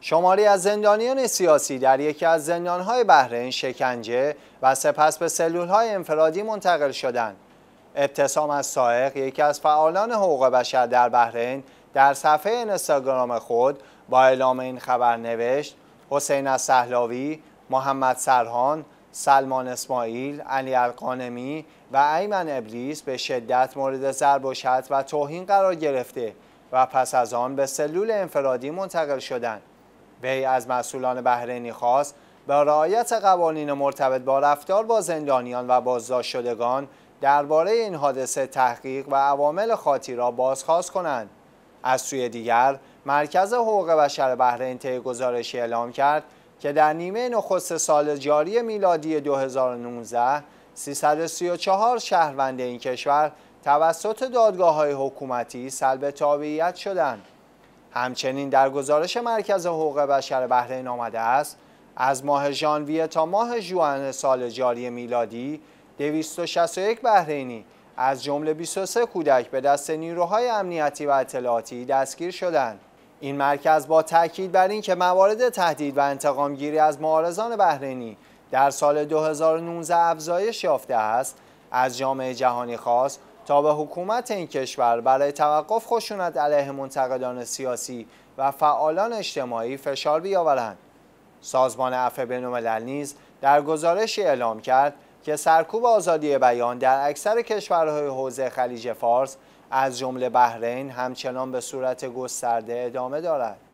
شماری از زندانیان سیاسی در یکی از زندانهای بحرین شکنجه و سپس به سلولهای انفرادی منتقل شدند. ابتسام از سائق یکی از فعالان حقوق بشر در بحرین در صفحه اینستاگرام خود با اعلام این خبر نوشت حسین از سهلاوی، محمد سرهان، سلمان اسماعیل، علی القانمی و ایمن ابلیس به شدت مورد ضرب و و توهین قرار گرفته و پس از آن به سلول انفرادی منتقل شدند. وی از مسئولان بحرینی خواست به رعایت قوانین مرتبط با رفتار با زندانیان و بازداشت شدگان درباره این حادثه تحقیق و عوامل خاطی را بازخواست کنند از سوی دیگر مرکز حقوق بشر بحرین طی گزارشی اعلام کرد که در نیمه نخست سال جاری میلادی 2019 334 شهروند این کشور توسط دادگاه های حکومتی سلب تابعیت شدند همچنین در گزارش مرکز حقوق بشر بحرین آمده است از ماه ژانویه تا ماه ژوئن سال جاری میلادی 261 بحرینی از جمله 23 کودک به دست نیروهای امنیتی و اطلاعاتی دستگیر شدند. این مرکز با تاکید بر اینکه موارد تهدید و انتقامگیری از معارضان بحرینی در سال 2019 افزایش یافته است از جامعه جهانی خواست تا به حکومت این کشور برای توقف خشونت علیه منتقدان سیاسی و فعالان اجتماعی فشار بیاورند. سازمان عفو بین‌الملل نیز در گزارشی اعلام کرد که سرکوب آزادی بیان در اکثر کشورهای حوزه خلیج فارس از جمله بحرین همچنان به صورت گسترده ادامه دارد.